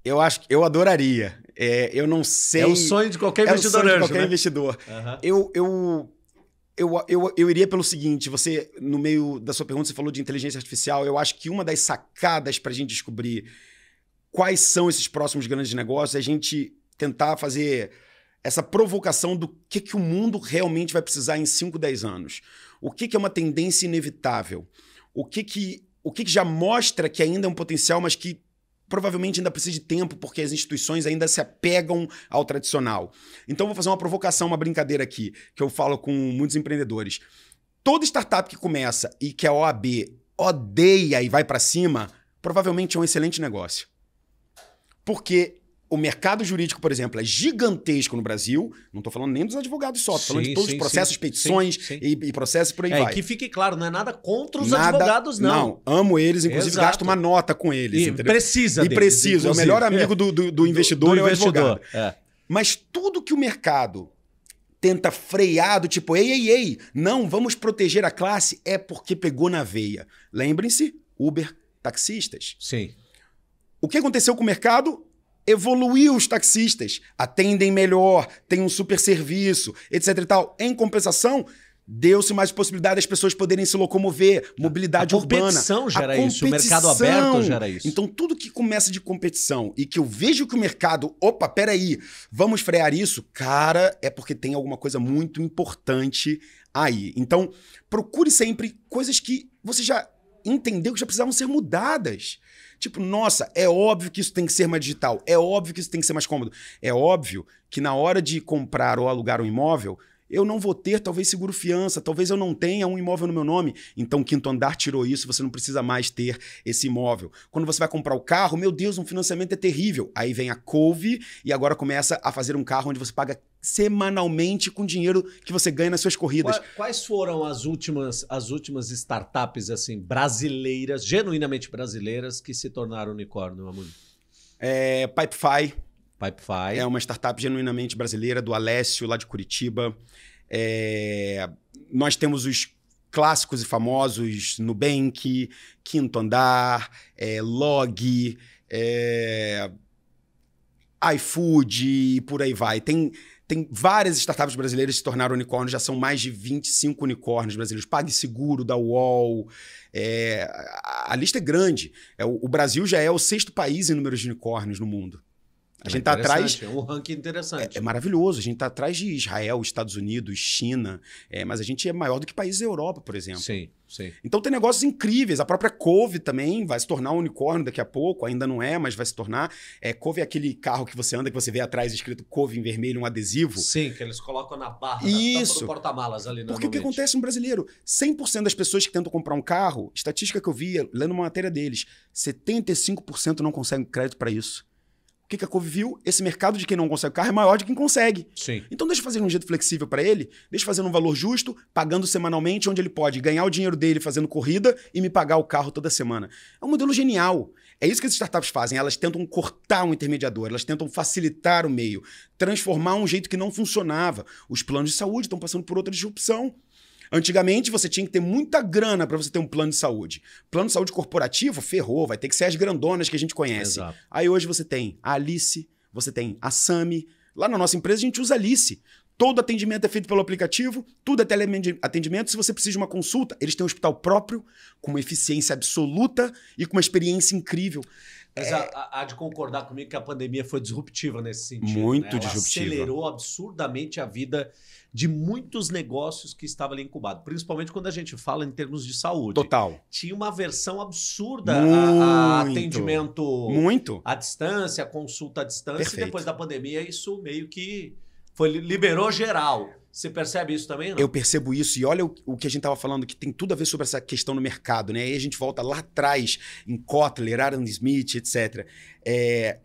Eu acho que eu adoraria. É, eu não sei. É o sonho de qualquer investidor. É o sonho de qualquer né? investidor. Uhum. Eu, eu, eu, eu, eu iria pelo seguinte: você, no meio da sua pergunta, você falou de inteligência artificial. Eu acho que uma das sacadas para a gente descobrir quais são esses próximos grandes negócios é a gente tentar fazer essa provocação do que, que o mundo realmente vai precisar em 5, 10 anos. O que, que é uma tendência inevitável? O que que, o que, que já mostra que ainda é um potencial, mas que provavelmente ainda precisa de tempo, porque as instituições ainda se apegam ao tradicional. Então, vou fazer uma provocação, uma brincadeira aqui, que eu falo com muitos empreendedores. Toda startup que começa e que a OAB odeia e vai para cima, provavelmente é um excelente negócio. Porque o mercado jurídico, por exemplo, é gigantesco no Brasil. Não estou falando nem dos advogados só, tô sim, falando de todos sim, os processos, sim, petições e, e, processos por aí é, vai. que fique claro, não é nada contra os nada, advogados, não. Não, amo eles, inclusive Exato. gasto uma nota com eles. E precisa E preciso, é o melhor amigo do, do, do, investidor do, do investidor. É, é. Mas tudo que o mercado tenta frear do tipo, ei, ei, ei, não, vamos proteger a classe, é porque pegou na veia. Lembrem-se, Uber, taxistas. Sim. O que aconteceu com o mercado? evoluiu os taxistas, atendem melhor, tem um super serviço, etc e tal. Em compensação, deu-se mais possibilidade das pessoas poderem se locomover, mobilidade urbana. A competição urbana. gera a competição. isso, o mercado aberto gera isso. Então tudo que começa de competição e que eu vejo que o mercado, opa, peraí, vamos frear isso, cara, é porque tem alguma coisa muito importante aí. Então procure sempre coisas que você já entendeu que já precisavam ser mudadas. Tipo, nossa, é óbvio que isso tem que ser mais digital, é óbvio que isso tem que ser mais cômodo, é óbvio que na hora de comprar ou alugar um imóvel, eu não vou ter talvez seguro fiança, talvez eu não tenha um imóvel no meu nome. Então, o quinto andar tirou isso, você não precisa mais ter esse imóvel. Quando você vai comprar o carro, meu Deus, um financiamento é terrível. Aí vem a couve e agora começa a fazer um carro onde você paga semanalmente com o dinheiro que você ganha nas suas corridas. Quais foram as últimas, as últimas startups assim brasileiras, genuinamente brasileiras, que se tornaram unicórnio, Amor? É, Pipefy. Pipefy. É uma startup genuinamente brasileira, do Alessio, lá de Curitiba. É, nós temos os clássicos e famosos Nubank, Quinto Andar, é, Log, é, iFood e por aí vai. Tem tem várias startups brasileiras que se tornaram unicórnios, já são mais de 25 unicórnios brasileiros. PagSeguro, da UOL. É, a, a lista é grande. É, o, o Brasil já é o sexto país em números de unicórnios no mundo. É a gente está atrás. É um ranking interessante. É, é, maravilhoso. A gente está atrás de Israel, Estados Unidos, China. É, mas a gente é maior do que países da Europa, por exemplo. Sim, sim. Então tem negócios incríveis. A própria Cove também vai se tornar um unicórnio daqui a pouco. Ainda não é, mas vai se tornar. É, Cove é aquele carro que você anda que você vê atrás escrito Cove em vermelho, um adesivo. Sim, que eles colocam na barra Isso. da porta-malas ali. Porque o que acontece no brasileiro? 100% das pessoas que tentam comprar um carro, estatística que eu via lendo uma matéria deles, 75% não conseguem crédito para isso que, que a Cove viu? Esse mercado de quem não consegue o carro é maior de quem consegue. Sim. Então deixa eu fazer de um jeito flexível para ele, deixa eu fazer um valor justo, pagando semanalmente, onde ele pode ganhar o dinheiro dele fazendo corrida e me pagar o carro toda semana. É um modelo genial. É isso que as startups fazem. Elas tentam cortar um intermediador, elas tentam facilitar o meio, transformar um jeito que não funcionava. Os planos de saúde estão passando por outra disrupção. Antigamente você tinha que ter muita grana para você ter um plano de saúde. Plano de saúde corporativo, ferrou, vai ter que ser as grandonas que a gente conhece. Exato. Aí hoje você tem a Alice, você tem a Sami. Lá na nossa empresa a gente usa a Alice. Todo atendimento é feito pelo aplicativo, tudo é teleatendimento. Se você precisa de uma consulta, eles têm um hospital próprio, com uma eficiência absoluta e com uma experiência incrível. Mas é... há, há de concordar comigo que a pandemia foi disruptiva nesse sentido. Muito né? disruptiva. Acelerou absurdamente a vida de muitos negócios que estavam ali incubados, principalmente quando a gente fala em termos de saúde. Total. Tinha uma versão absurda muito, a, a atendimento muito à distância, consulta à distância, Perfeito. e depois da pandemia isso meio que foi liberou geral. Você percebe isso também? Não? Eu percebo isso. E olha o, o que a gente estava falando, que tem tudo a ver sobre essa questão no mercado, né? a gente volta lá atrás, em Kotler, Aaron Smith, etc. É,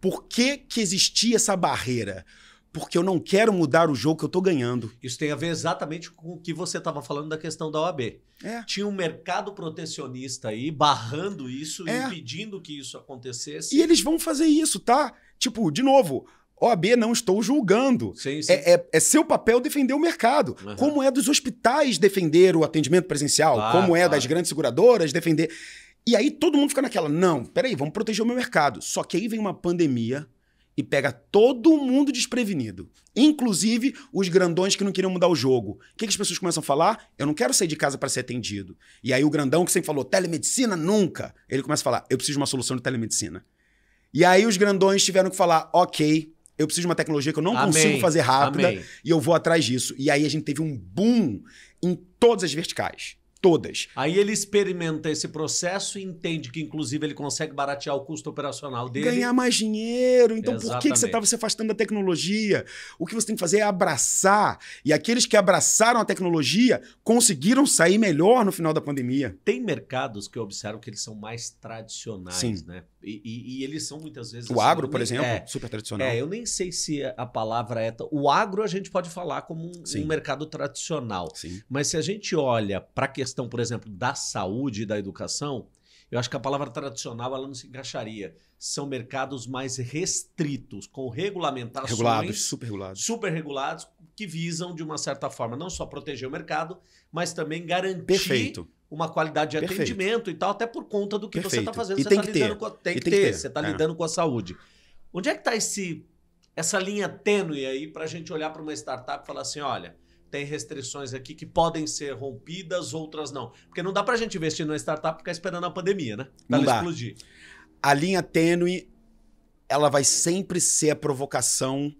por que, que existia essa barreira? Porque eu não quero mudar o jogo que eu estou ganhando. Isso tem a ver exatamente com o que você estava falando da questão da OAB. É. Tinha um mercado protecionista aí barrando isso, é. impedindo que isso acontecesse. E eles vão fazer isso, tá? Tipo, de novo, OAB não estou julgando. Sim, sim. É, é, é, seu papel defender o mercado. Uhum. Como é dos hospitais defender o atendimento presencial, claro, ah, como é claro. das grandes seguradoras defender. E aí todo mundo fica naquela, não, peraí, vamos proteger o meu mercado. Só que aí vem uma pandemia e pega todo mundo desprevenido. Inclusive os grandões que não queriam mudar o jogo. O que, que as pessoas começam a falar? Eu não quero sair de casa para ser atendido. E aí o grandão que sempre falou, telemedicina nunca. Ele começa a falar, eu preciso de uma solução de telemedicina. E aí os grandões tiveram que falar, ok, eu preciso de uma tecnologia que eu não Amém. consigo fazer rápida Amém. e eu vou atrás disso. E aí a gente teve um boom em todas as verticais todas. Aí ele experimenta esse processo e entende que, inclusive, ele consegue baratear o custo operacional dele. Ganhar mais dinheiro. Então, Exatamente. por que, que você estava tá se afastando da tecnologia? O que você tem que fazer é abraçar. E aqueles que abraçaram a tecnologia conseguiram sair melhor no final da pandemia. Tem mercados que eu observo que eles são mais tradicionais, Sim. né? E, e, e, eles são muitas vezes. O assim, agro, por nem, exemplo, é, super tradicional. É, eu nem sei se a palavra é. O agro a gente pode falar como um, um mercado tradicional. Sim. Mas se a gente olha para a questão questão, por exemplo, da saúde e da educação, eu acho que a palavra tradicional ela não se encaixaria. São mercados mais restritos, com regulamentações. Regulados, super regulados. Super regulados, que visam, de uma certa forma, não só proteger o mercado, mas também garantir Perfeito. uma qualidade de Perfeito. atendimento e tal, até por conta do que tá Perfeito. você está fazendo. E você tem, tá que ter. Com a, tem, que tem ter. ter. Você está é. lidando com a saúde. Onde é que está essa linha tênue aí para a gente olhar para uma startup e falar assim: olha tem restrições aqui que podem ser rompidas, outras não. Porque não dá para a gente investir numa startup e ficar esperando a pandemia, né? Pra não dá. explodir. A linha tênue, ela vai sempre ser a provocação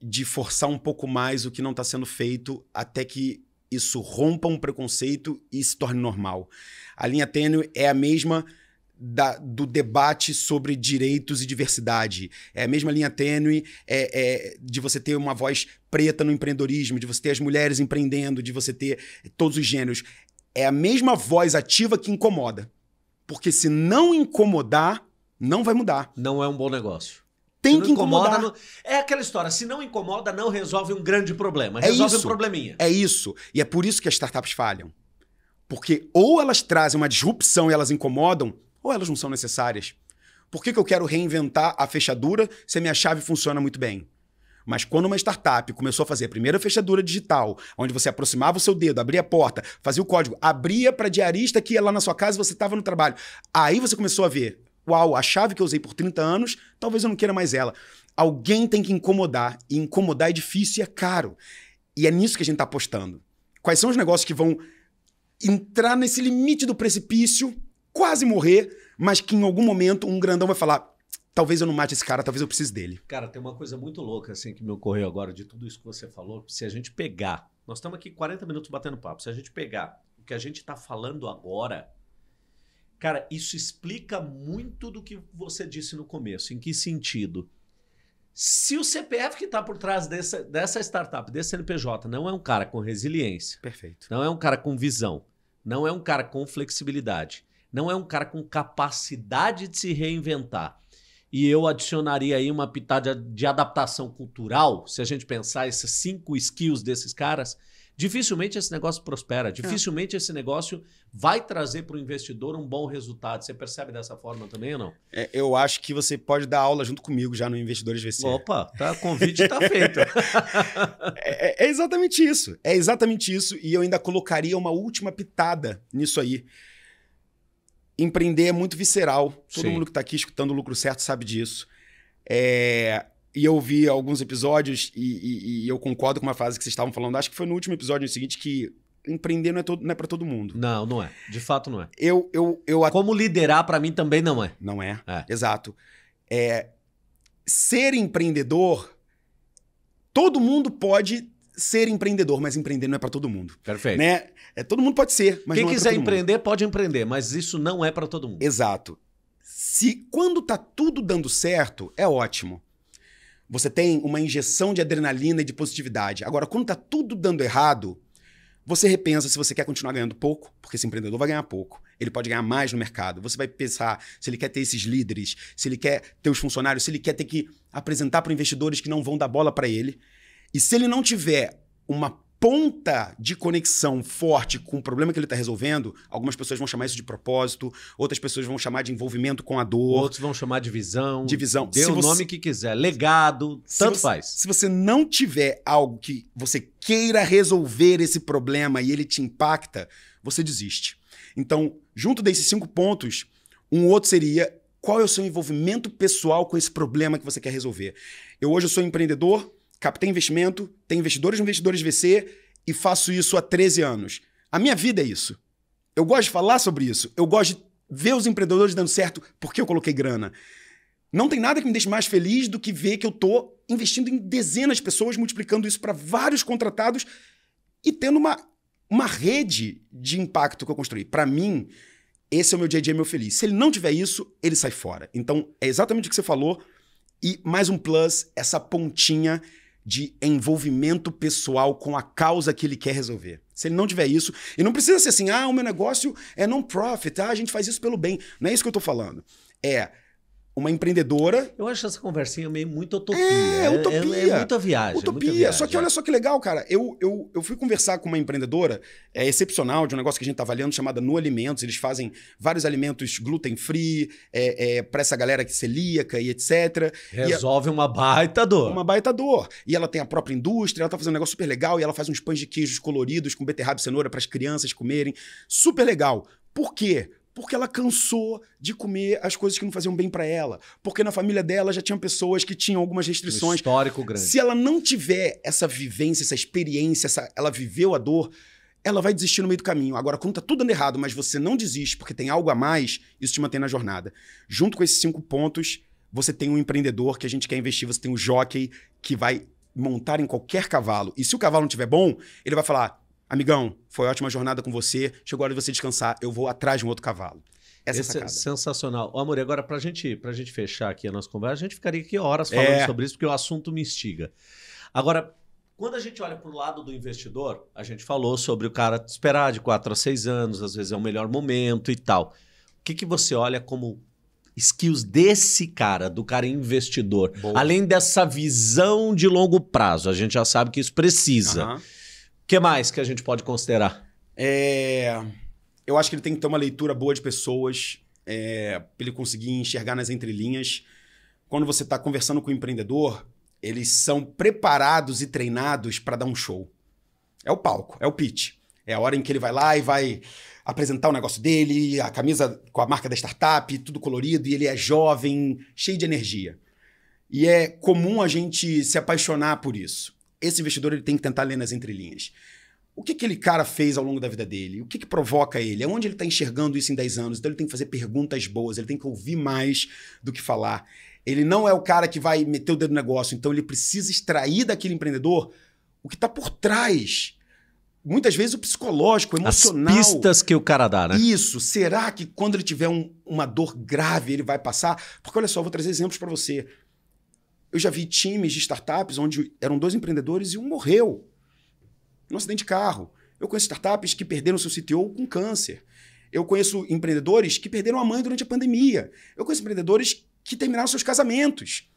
de forçar um pouco mais o que não está sendo feito até que isso rompa um preconceito e se torne normal. A linha tênue é a mesma da, do debate sobre direitos e diversidade. É a mesma linha tênue é, é, de você ter uma voz preta no empreendedorismo, de você ter as mulheres empreendendo, de você ter todos os gêneros. É a mesma voz ativa que incomoda. Porque se não incomodar, não vai mudar. Não é um bom negócio. Tem que incomodar. Incomoda, não... É aquela história, se não incomoda, não resolve um grande problema. É resolve é um probleminha. É isso. E é por isso que as startups falham. Porque ou elas trazem uma disrupção e elas incomodam, ou elas não são necessárias? Por que, que eu quero reinventar a fechadura se a minha chave funciona muito bem? Mas quando uma startup começou a fazer a primeira fechadura digital, onde você aproximava o seu dedo, abria a porta, fazia o código, abria para diarista que ia lá na sua casa e você estava no trabalho. Aí você começou a ver, uau, a chave que eu usei por 30 anos, talvez eu não queira mais ela. Alguém tem que incomodar, e incomodar é difícil e é caro. E é nisso que a gente está apostando. Quais são os negócios que vão entrar nesse limite do precipício quase morrer, mas que em algum momento um grandão vai falar: talvez eu não mate esse cara, talvez eu precise dele. Cara, tem uma coisa muito louca assim que me ocorreu agora de tudo isso que você falou. Se a gente pegar, nós estamos aqui 40 minutos batendo papo, se a gente pegar o que a gente está falando agora, cara, isso explica muito do que você disse no começo. Em que sentido? Se o CPF que está por trás dessa, dessa startup, desse CNPJ, não é um cara com resiliência, Perfeito. não é um cara com visão, não é um cara com flexibilidade, não é um cara com capacidade de se reinventar. E eu adicionaria aí uma pitada de adaptação cultural, se a gente pensar esses cinco skills desses caras, dificilmente esse negócio prospera, é. dificilmente é. esse negócio vai trazer para o investidor um bom resultado. Você percebe dessa forma também ou não? É, eu acho que você pode dar aula junto comigo já no Investidores VC. Opa, tá, convite está feito. [LAUGHS] É, é, é exatamente isso, é exatamente isso. E eu ainda colocaria uma última pitada nisso aí empreender é muito visceral. Todo Sim. mundo que está aqui escutando o lucro certo sabe disso. É, e eu vi alguns episódios e, e, e, eu concordo com uma frase que vocês estavam falando. Acho que foi no último episódio, no seguinte, que empreender não é, todo, não é para todo mundo. Não, não é. De fato, não é. Eu, eu, eu at... Como liderar, para mim, também não é. Não é. é. Exato. É, ser empreendedor, todo mundo pode ser empreendedor, mas empreender não é para todo mundo. Perfeito. Né? É, todo mundo pode ser, mas Quem não é quiser empreender, mundo. pode empreender, mas isso não é para todo mundo. Exato. Se quando tá tudo dando certo, é ótimo. Você tem uma injeção de adrenalina e de positividade. Agora, quando tá tudo dando errado, você repensa se você quer continuar ganhando pouco, porque esse empreendedor vai ganhar pouco. Ele pode ganhar mais no mercado. Você vai pensar se ele quer ter esses líderes, se ele quer ter os funcionários, se ele quer ter que apresentar para investidores que não vão dar bola para ele. E se ele não tiver uma ponta de conexão forte com o problema que ele está resolvendo, algumas pessoas vão chamar isso de propósito, outras pessoas vão chamar de envolvimento com a dor. Outros vão chamar de visão. De visão. Dê se o você, nome que quiser, legado, tanto você, faz. Se você não tiver algo que você queira resolver esse problema e ele te impacta, você desiste. Então, junto desses cinco pontos, um outro seria qual é o seu envolvimento pessoal com esse problema que você quer resolver. Eu hoje eu sou empreendedor, captei investimento, tenho investidores no Investidores VC e faço isso há 13 anos. A minha vida é isso. Eu gosto de falar sobre isso. Eu gosto de ver os empreendedores dando certo porque eu coloquei grana. Não tem nada que me deixe mais feliz do que ver que eu estou investindo em dezenas de pessoas, multiplicando isso para vários contratados e tendo uma, uma rede de impacto que eu construí. Para mim, esse é o meu dia a dia meu feliz. Se ele não tiver isso, ele sai fora. Então, é exatamente o que você falou. E mais um plus, essa pontinha de envolvimento pessoal com a causa que ele quer resolver. Se ele não tiver isso, e não precisa ser assim, ah, o meu negócio é non-profit, ah, a gente faz isso pelo bem. Não é isso que eu estou falando. É uma empreendedora. Eu acho essa conversinha meio muito utopia. É, utopia. É, é, é muita viagem. Utopia. Muita viagem. Só que olha só que legal, cara. Eu, eu, eu fui conversar com uma empreendedora é, excepcional de um negócio que a gente tá avaliando chamada No Alimentos. Eles fazem vários alimentos gluten-free é, é, para essa galera que é celíaca e etc. Resolve e a, uma baita dor. Uma baita dor. E ela tem a própria indústria, ela tá fazendo um negócio super legal e ela faz uns pães de queijos coloridos com beterraba e cenoura para as crianças comerem. Super legal. Por quê? Porque ela cansou de comer as coisas que não faziam bem para ela. Porque na família dela já tinham pessoas que tinham algumas restrições. Um histórico grande. Se ela não tiver essa vivência, essa experiência, essa, ela viveu a dor, ela vai desistir no meio do caminho. Agora, quando tá tudo dando errado, mas você não desiste porque tem algo a mais, isso te mantém na jornada. Junto com esses cinco pontos, você tem um empreendedor que a gente quer investir, você tem um jockey que vai montar em qualquer cavalo. E se o cavalo não tiver bom, ele vai falar: Amigão, foi ótima jornada com você. Chegou a hora de você descansar. Eu vou atrás de um outro cavalo. Essa é Esse é sensacional. Ô, amor, agora para gente, a gente fechar aqui a nossa conversa, a gente ficaria aqui horas é. falando é. sobre isso, porque o assunto me instiga. Agora, quando a gente olha para o lado do investidor, a gente falou sobre o cara esperar de 4 a 6 anos, às vezes é o melhor momento e tal. O que, que você olha como skills desse cara, do cara investidor? Boa. Além dessa visão de longo prazo, a gente já sabe que isso precisa. Uhum que mais que a gente pode considerar? É, eu acho que ele tem que ter uma leitura boa de pessoas, é, para ele conseguir enxergar nas entrelinhas. Quando você está conversando com o um empreendedor, eles são preparados e treinados para dar um show. É o palco, é o pitch. É a hora em que ele vai lá e vai apresentar o negócio dele, a camisa com a marca da startup, tudo colorido, e ele é jovem, cheio de energia. E é comum a gente se apaixonar por isso esse investidor ele tem que tentar ler nas entrelinhas. O que aquele cara fez ao longo da vida dele? O que, que provoca ele? Onde ele está enxergando isso em 10 anos? Então ele tem que fazer perguntas boas, ele tem que ouvir mais do que falar. Ele não é o cara que vai meter o dedo no negócio, então ele precisa extrair daquele empreendedor o que está por trás. Muitas vezes o psicológico, o emocional. As pistas que o cara dá, né? Isso. Será que quando ele tiver um, uma dor grave ele vai passar? Porque olha só, eu vou trazer exemplos para você. Eu já vi times de startups onde eram dois empreendedores e um morreu num acidente de carro. Eu conheço startups que perderam seu CTO com câncer. Eu conheço empreendedores que perderam a mãe durante a pandemia. Eu conheço empreendedores que terminaram seus casamentos.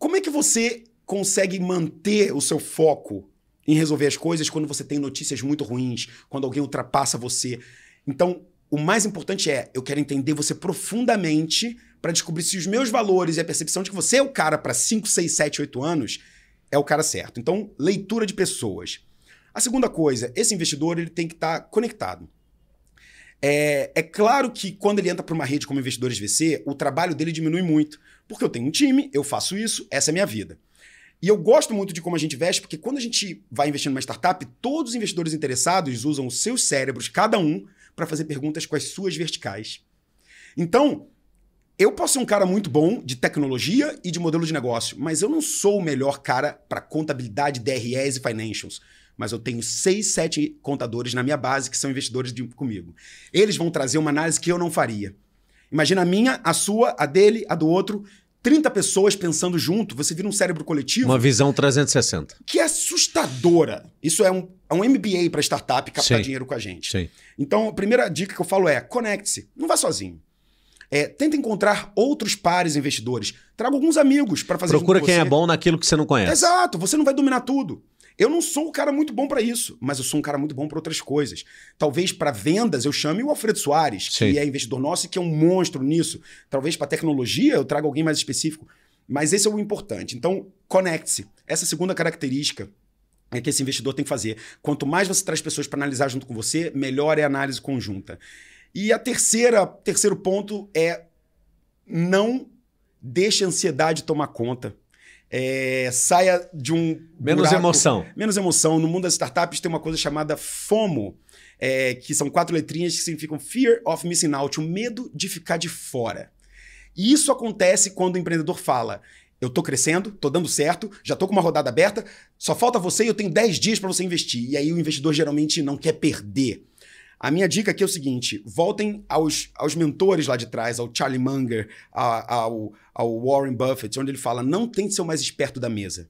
Como é que você consegue manter o seu foco em resolver as coisas quando você tem notícias muito ruins, quando alguém ultrapassa você? Então, o mais importante é, eu quero entender você profundamente para descobrir se os meus valores e a percepção de que você é o cara para 5, 6, 7, 8 anos é o cara certo. Então, leitura de pessoas. A segunda coisa, esse investidor ele tem que estar tá conectado. É, é, claro que quando ele entra para uma rede como investidores VC, o trabalho dele diminui muito, porque eu tenho um time, eu faço isso, essa é a minha vida. E eu gosto muito de como a gente investe, porque quando a gente vai investir numa startup, todos os investidores interessados usam os seus cérebros, cada um, para fazer perguntas com as suas verticais. Então, eu posso ser um cara muito bom de tecnologia e de modelo de negócio, mas eu não sou o melhor cara para contabilidade, DREs e financials. Mas eu tenho seis, sete contadores na minha base que são investidores de, comigo. Eles vão trazer uma análise que eu não faria. Imagina a minha, a sua, a dele, a do outro. 30 pessoas pensando junto, você vira um cérebro coletivo. Uma visão 360. Que é assustadora. Isso é um, é um MBA para startup captar Sim. dinheiro com a gente. Sim. Então, a primeira dica que eu falo é: conecte-se. Não vá sozinho. É, tenta encontrar outros pares investidores. Traga alguns amigos para fazer Procura quem é bom naquilo que você não conhece. Exato, você não vai dominar tudo. Eu não sou um cara muito bom para isso, mas eu sou um cara muito bom para outras coisas. Talvez para vendas eu chame o Alfredo Soares, Sim. que é investidor nosso e que é um monstro nisso. Talvez para tecnologia eu traga alguém mais específico. Mas esse é o importante. Então, conecte-se. Essa é segunda característica é que esse investidor tem que fazer. Quanto mais você traz pessoas para analisar junto com você, melhor é a análise conjunta. E a terceira, terceiro ponto é não deixe a ansiedade tomar conta. É, saia de um. Menos buraco, emoção. Menos emoção. No mundo das startups tem uma coisa chamada FOMO, é, que são quatro letrinhas que significam Fear of Missing Out, o medo de ficar de fora. E isso acontece quando o empreendedor fala: eu tô crescendo, tô dando certo, já tô com uma rodada aberta, só falta você e eu tenho 10 dias para você investir. E aí o investidor geralmente não quer perder. A minha dica aqui é o seguinte: voltem aos, aos mentores lá de trás, ao Charlie Munger, a, ao, ao Warren Buffett, onde ele fala: não tente ser o mais esperto da mesa.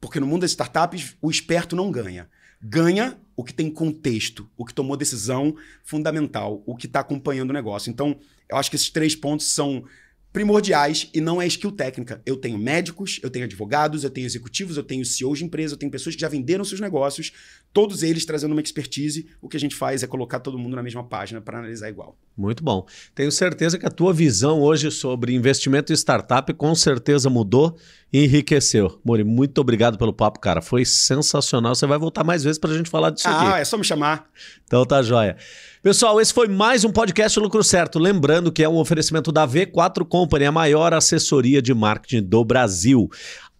Porque no mundo das startups, o esperto não ganha. Ganha o que tem contexto, o que tomou decisão fundamental, o que está acompanhando o negócio. Então, eu acho que esses três pontos são primordiais e não é skill técnica. Eu tenho médicos, eu tenho advogados, eu tenho executivos, eu tenho CEOs de empresa, eu tenho pessoas que já venderam seus negócios, todos eles trazendo uma expertise. O que a gente faz é colocar todo mundo na mesma página para analisar igual. Muito bom. Tenho certeza que a tua visão hoje sobre investimento em startup com certeza mudou enriqueceu. Mori, muito obrigado pelo papo, cara. Foi sensacional. Você vai voltar mais vezes para a gente falar disso ah, aqui. Ah, é só me chamar. Então tá joia. Pessoal, esse foi mais um podcast Lucro Certo. Lembrando que é um oferecimento da V4 Company, a maior assessoria de marketing do Brasil.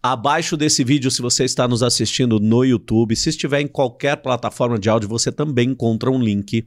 Abaixo desse vídeo, se você está nos assistindo no YouTube, se estiver em qualquer plataforma de áudio, você também encontra um link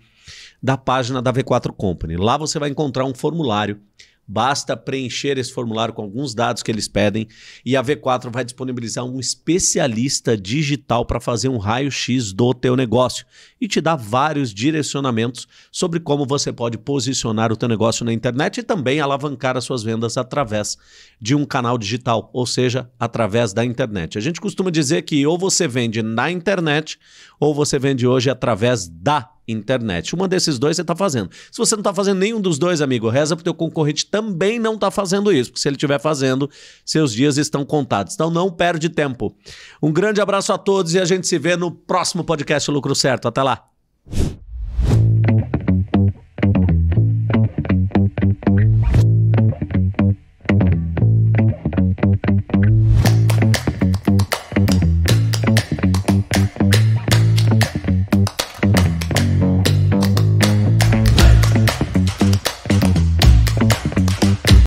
da página da V4 Company. Lá você vai encontrar um formulário Basta preencher esse formulário com alguns dados que eles pedem e a V4 vai disponibilizar um especialista digital para fazer um raio-x do teu negócio e te dar vários direcionamentos sobre como você pode posicionar o teu negócio na internet e também alavancar as suas vendas através de um canal digital, ou seja, através da internet. A gente costuma dizer que ou você vende na internet ou você vende hoje através da internet. Uma desses dois você está fazendo. Se você não está fazendo nenhum dos dois, amigo, reza para o teu concorrente também não está fazendo isso, porque se ele estiver fazendo, seus dias estão contados. Então não perde tempo. Um grande abraço a todos e a gente se vê no próximo podcast Lucro Certo. Até lá.